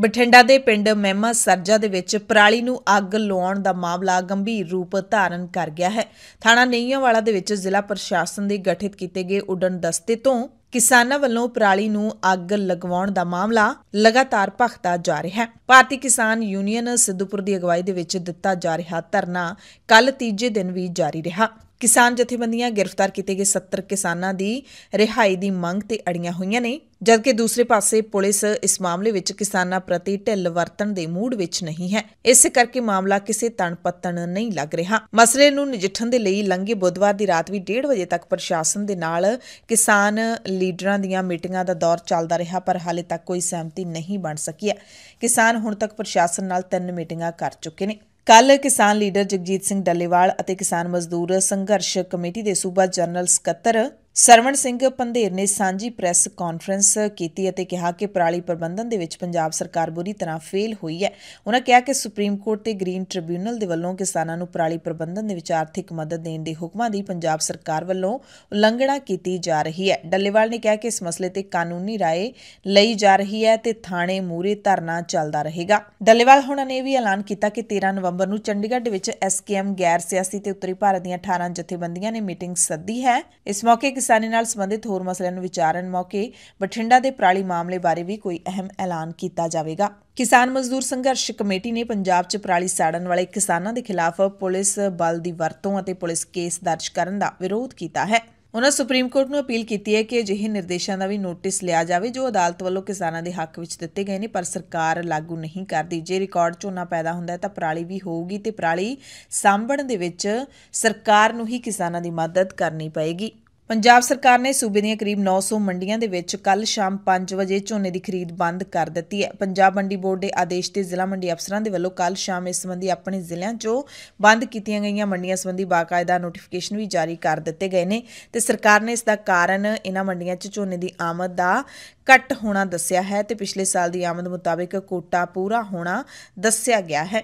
ਬਠਿੰਡਾ ਦੇ ਪਿੰਡ ਮਹਿਮਾ ਸਰਜਾ ਦੇ ਵਿੱਚ ਪਰਾਲੀ ਨੂੰ ਅੱਗ ਲਾਉਣ ਦਾ ਮਾਮਲਾ ਗੰਭੀਰ ਰੂਪ ਧਾਰਨ ਕਰ ਗਿਆ ਹੈ ਥਾਣਾ ਨਈਆਂਵਾਲਾ ਦੇ ਵਿੱਚ ਜ਼ਿਲ੍ਹਾ ਪ੍ਰਸ਼ਾਸਨ ਦੇ ਗਠਿਤ ਕੀਤੇ ਗਏ ਉਡਨ ਦਸਤੇ ਤੋਂ ਕਿਸਾਨਾਂ ਵੱਲੋਂ ਪਰਾਲੀ ਨੂੰ ਅੱਗ ਲਗਵਾਉਣ ਦਾ ਮਾਮਲਾ ਲਗਾਤਾਰ ਭਖਦਾ ਜਾ ਰਿਹਾ ਹੈ ਭਾਰਤੀ ਕਿਸਾਨ ਯੂਨੀਅਨ ਸਿੱਧੂਪੁਰ ਦੀ ਅਗਵਾਈ ਦੇ ਵਿੱਚ ਦਿੱਤਾ ਜਾ ਰਿਹਾ ਧਰਨਾ ਕੱਲ ਤੀਜੇ ਦਿਨ ਵੀ ਜਾਰੀ ਰਿਹਾ ਕਿਸਾਨ ਜਥੇਬੰਦੀਆਂ ਗ੍ਰਿਫਤਾਰ ਕੀਤੇ ਗਏ 70 ਕਿਸਾਨਾਂ ਦੀ ਰਿਹਾਈ ਦੀ ਮੰਗ ਤੇ ਅੜੀਆਂ ਹੋਈਆਂ ਨੇ ਜਦਕਿ ਦੂਸਰੇ ਪਾਸੇ ਪੁਲਿਸ ਇਸ ਮਾਮਲੇ ਵਿੱਚ ਕਿਸਾਨਾਂ ਪ੍ਰਤੀ ਢਿੱਲ ਵਰਤਣ ਦੇ ਮੂਡ ਵਿੱਚ ਨਹੀਂ ਹੈ ਇਸ ਕਰਕੇ ਮਾਮਲਾ ਕਿਸੇ ਪੱਤਣ ਨਹੀਂ ਲੱਗ ਰਿਹਾ ਮਸਲੇ ਨੂੰ ਨਜਿੱਠਣ ਦੇ ਲਈ ਲੰਘੇ ਬੁੱਧਵਾਰ ਦੀ ਰਾਤ ਵੀ 1:30 ਵਜੇ ਤੱਕ ਪ੍ਰਸ਼ਾਸਨ ਦੇ ਨਾਲ ਕਿਸਾਨ ਲੀਡਰਾਂ ਦੀਆਂ ਮੀਟਿੰਗਾਂ ਦਾ ਦੌਰ ਚੱਲਦਾ ਰਿਹਾ ਪਰ ਹਾਲੇ ਤੱਕ ਕੋਈ ਸਹਿਮਤੀ ਨਹੀਂ ਬਣ ਸਕੀ ਹੈ ਕਿਸਾਨ ਹੁਣ ਤੱਕ ਪ੍ਰਸ਼ਾਸਨ ਨਾਲ ਤਿੰਨ ਮੀਟਿੰਗਾਂ ਕਰ ਚੁੱਕੇ ਨੇ ਕੱਲ ਕਿਸਾਨ ਲੀਡਰ ਜਗਜੀਤ ਸਿੰਘ ਡੱਲੇਵਾਲ ਅਤੇ ਕਿਸਾਨ ਮਜ਼ਦੂਰ ਸੰਘਰਸ਼ ਕਮੇਟੀ ਦੇ ਸੂਬਾ ਜਨਰਲ ਸਕੱਤਰ ਸਰਵਣ ਸਿੰਘ ਪੰਧੇਰ ਨੇ ਸਾਂਝੀ ਪ੍ਰੈਸ ਕਾਨਫਰੰਸ ਕੀਤੀ ਅਤੇ ਕਿਹਾ ਕਿ ਪ੍ਰਾਲੀ ਪ੍ਰਬੰਧਨ ਦੇ ਵਿੱਚ ਪੰਜਾਬ ਸਰਕਾਰ ਬੁਰੀ ਤਰ੍ਹਾਂ ਫੇਲ ਹੋਈ ਹੈ ਉਹਨਾਂ ਕਿਹਾ ਕਿ ਸੁਪਰੀਮ ਕੋਰਟ ਤੇ ਗ੍ਰੀਨ ਟ੍ਰਿਬਿਊਨਲ ਦੇ ਵੱਲੋਂ ਕਿਸਾਨਾਂ ਨੂੰ ਪ੍ਰਾਲੀ ਪ੍ਰਬੰਧਨ ਦੇ ਵਿੱਚ ਆਰਥਿਕ ਮਦਦ ਦੇਣ ਦੇ ਹੁਕਮਾਂ ਦੀ ਪੰਜਾਬ ਸਰਕਾਰ ਵੱਲੋਂ ਉਲੰਘਣਾ ਕੀਤੀ ਜਾ ਰਹੀ ਹੈ ਡੱਲੇਵਾਲ ਨੇ ਕਿਹਾ ਕਿ ਇਸ ਮਸਲੇ ਤੇ ਕਾਨੂੰਨੀ ਰਾਏ ਲਈ ਜਾ ਰਹੀ ਹੈ ਤੇ ਥਾਣੇ ਮੂਰੇ ਧਰਨਾ ਚੱਲਦਾ ਰਹੇਗਾ ਡੱਲੇਵਾਲ ਹੁਣ ਨੇ ਵੀ ਐਲਾਨ ਕੀਤਾ ਕਿ 13 ਨਵੰਬਰ ਨੂੰ ਚੰਡੀਗੜ੍ਹ ਵਿੱਚ ਐਸਕੇਐਮ ਗੈਰ ਸਿਆਸੀ ਤੇ ਉੱਤਰੀ ਭਾਰਤ ਦੀਆਂ 18 ਜਥੇਬੰਦੀਆਂ ਨੇ ਮੀਟਿੰਗ ਸੱਦੀ ਹੈ ਇਸ ਮੌਕੇ ਕਿਸਾਨੀ ਨਾਲ ਸੰਬੰਧਿਤ ਹੋਰ ਮਸਲਿਆਂ ਨੂੰ ਵਿਚਾਰਨ ਮੌਕੇ ਬਠਿੰਡਾ ਦੇ ਪ੍ਰਾਲੀ ਮਾਮਲੇ ਬਾਰੇ ਵੀ ਕੋਈ ਅਹਿਮ ਐਲਾਨ ਕੀਤਾ ਜਾਵੇਗਾ ਕਿਸਾਨ ਮਜ਼ਦੂਰ ਸੰਘਰਸ਼ ਕਮੇਟੀ ਨੇ ਪੰਜਾਬ 'ਚ ਪਰਾਲੀ ਸਾੜਨ ਵਾਲੇ ਕਿਸਾਨਾਂ ਦੇ ਖਿਲਾਫ ਪੁਲਿਸ ਬਲ ਦੀ ਵਰਤੋਂ ਅਤੇ ਪੁਲਿਸ ਕੇਸ ਦਰਜ ਕਰਨ ਦਾ ਵਿਰੋਧ ਕੀਤਾ ਹੈ ਉਹਨਾਂ ਸੁਪਰੀਮ ਕੋਰਟ ਨੂੰ ਅਪੀਲ ਕੀਤੀ ਹੈ ਕਿ ਅਜਿਹੇ ਨਿਰਦੇਸ਼ਾਂ ਦਾ ਵੀ ਨੋਟਿਸ ਲਿਆ ਜਾਵੇ ਜੋ ਅਦਾਲਤ ਵੱਲੋਂ ਕਿਸਾਨਾਂ ਦੇ ਹੱਕ ਵਿੱਚ ਦਿੱਤੇ ਗਏ ਨੇ ਪਰ ਸਰਕਾਰ ਲਾਗੂ ਨਹੀਂ ਕਰਦੀ ਜੇ ਰਿਕਾਰਡ ਝੋਨਾ ਪੈਦਾ ਹੁੰਦਾ ਹੈ ਤਾਂ ਪਰਾਲੀ ਵੀ ਹੋਊਗੀ ਤੇ ਪਰਾਲੀ ਸਾਂਭਣ ਦੇ ਵਿੱਚ ਸਰਕਾਰ ਨੂੰ ਹੀ ਕਿਸਾਨਾਂ ਦੀ ਮਦਦ ਕਰਨੀ ਪਏਗੀ ਪੰਜਾਬ ਸਰਕਾਰ ਨੇ ਸੂਬੇ ਦੀਆਂ ਕਰੀਬ 900 ਮੰਡੀਆਂ ਦੇ ਵਿੱਚ ਕੱਲ ਸ਼ਾਮ 5 ਵਜੇ ਝੋਨੇ ਦੀ ਖਰੀਦ ਬੰਦ ਕਰ ਦਿੱਤੀ ਹੈ ਪੰਜਾਬ ਮੰਡੀ ਬੋਰਡ ਦੇ ਆਦੇਸ਼ ਤੇ ਜ਼ਿਲ੍ਹਾ ਮੰਡੀ ਅਫਸਰਾਂ ਦੇ ਵੱਲੋਂ ਕੱਲ ਸ਼ਾਮ ਇਸ ਸੰਬੰਧੀ ਆਪਣੇ ਜ਼ਿਲ੍ਹਿਆਂ 'ਚੋਂ ਬੰਦ ਕੀਤੀਆਂ ਗਈਆਂ ਮੰਡੀਆਂ ਸੰਬੰਧੀ ਬਾਕਾਇਦਾ ਨੋਟੀਫਿਕੇਸ਼ਨ ਵੀ ਜਾਰੀ ਕਰ ਦਿੱਤੇ ਗਏ ਨੇ ਤੇ ਸਰਕਾਰ ਨੇ ਇਸ ਦਾ ਕਾਰਨ ਇਹਨਾਂ ਮੰਡੀਆਂ 'ਚ ਝੋਨੇ ਦੀ ਆਮਦ ਦਾ ਘਟ ਹੋਣਾ ਦੱਸਿਆ ਹੈ ਤੇ ਪਿਛਲੇ ਸਾਲ ਦੀ ਆਮਦ ਮੁਤਾਬਕ ਕੋਟਾ ਪੂਰਾ ਹੋਣਾ ਦੱਸਿਆ ਗਿਆ ਹੈ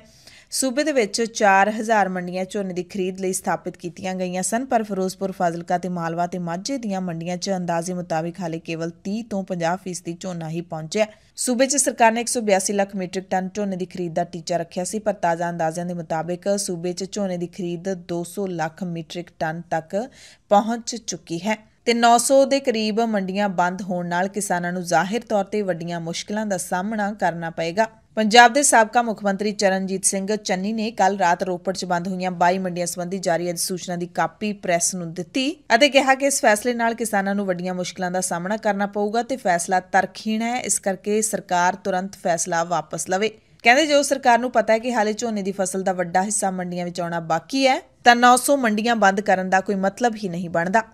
ਸੂਬੇ ਦੇ ਵਿੱਚ 4000 ਮੰਡੀਆਂ ਝੋਨੇ ਦੀ ਖਰੀਦ ਲਈ ਸਥਾਪਿਤ ਕੀਤੀਆਂ ਗਈਆਂ ਸਨ ਪਰ ਫਿਰੋਜ਼ਪੁਰ ਫਾਜ਼ਿਲਕਾ ਤੇ ਮਾਲਵਾ ਤੇ ਮਾਝੇ ਦੀਆਂ ਮੰਡੀਆਂ 'ਚ ਅੰਦਾਜ਼ੇ ਮੁਤਾਬਕ ਹਾਲੇ ਕੇਵਲ 30 ਤੋਂ 50% ਫੀਸਦੀ ਝੋਨਾ ਹੀ ਪਹੁੰਚਿਆ ਸੂਬੇ 'ਚ ਸਰਕਾਰ ਨੇ 182 ਲੱਖ ਮੀਟ੍ਰਿਕ ਟਨ ਝੋਨੇ ਦੀ ਖਰੀਦ ਦਾ ਟੀਚਾ ਰੱਖਿਆ ਸੀ ਪਰ ਤਾਜ਼ਾ ਅੰਦਾਜ਼ਿਆਂ ਦੇ ਮੁਤਾਬਕ ਸੂਬੇ 'ਚ ਝੋਨੇ ਦੀ ਖਰੀਦ 200 ਲੱਖ ਮੀਟ੍ਰਿਕ ਟਨ ਤੱਕ ਪਹੁੰਚ ਚੁੱਕੀ ਹੈ ਤੇ 900 ਦੇ ਕਰੀਬ ਮੰਡੀਆਂ ਬੰਦ ਹੋਣ ਨਾਲ ਕਿਸਾਨਾਂ ਨੂੰ ਜ਼ਾਹਿਰ ਤੌਰ ਤੇ ਵੱਡੀਆਂ ਮੁਸ਼ਕਲਾਂ ਦਾ ਸਾਹਮਣਾ ਕਰਨਾ ਪਏਗਾ ਪੰਜਾਬ ਦੇ ਸਾਬਕਾ ਮੁੱਖ ਮੰਤਰੀ ਚਰਨਜੀਤ ਸਿੰਘ ਚੰਨੀ ਨੇ ਕੱਲ ਰਾਤ ਰੋਪੜ 'ਚ ਬੰਦ ਹੋਈਆਂ 22 ਮੰਡੀਆਂ ਸੰਬੰਧੀ ਜਾਰੀ ਅਧਿਸੂਚਨਾ ਦੀ ਕਾਪੀ ਪ੍ਰੈਸ ਨੂੰ ਦਿੱਤੀ ਅਤੇ ਕਿਹਾ ਕਿ ਇਸ ਫੈਸਲੇ ਨਾਲ ਕਿਸਾਨਾਂ ਨੂੰ ਵੱਡੀਆਂ ਮੁਸ਼ਕਲਾਂ ਦਾ ਸਾਹਮਣਾ ਕਰਨਾ ਪਊਗਾ ਤੇ ਫੈਸਲਾ ਤਰਖੀਣ ਹੈ ਇਸ ਕਰਕੇ ਸਰਕਾਰ ਤੁਰੰਤ ਫੈਸਲਾ ਵਾਪਸ ਲਵੇ ਕਹਿੰਦੇ ਜੋ ਸਰਕਾਰ ਨੂੰ ਪਤਾ ਹੈ ਕਿ ਹਾਲੇ ਝੋਨੇ ਦੀ ਫਸਲ ਦਾ ਵੱਡਾ ਹਿੱਸਾ ਮੰਡੀਆਂ ਵਿੱਚ ਆਉਣਾ ਬਾਕੀ ਹੈ ਤਾਂ 900 ਮੰਡੀਆਂ ਬੰਦ ਕਰਨ ਦਾ ਕੋਈ ਮਤਲਬ ਹੀ ਨਹੀਂ ਬਣਦਾ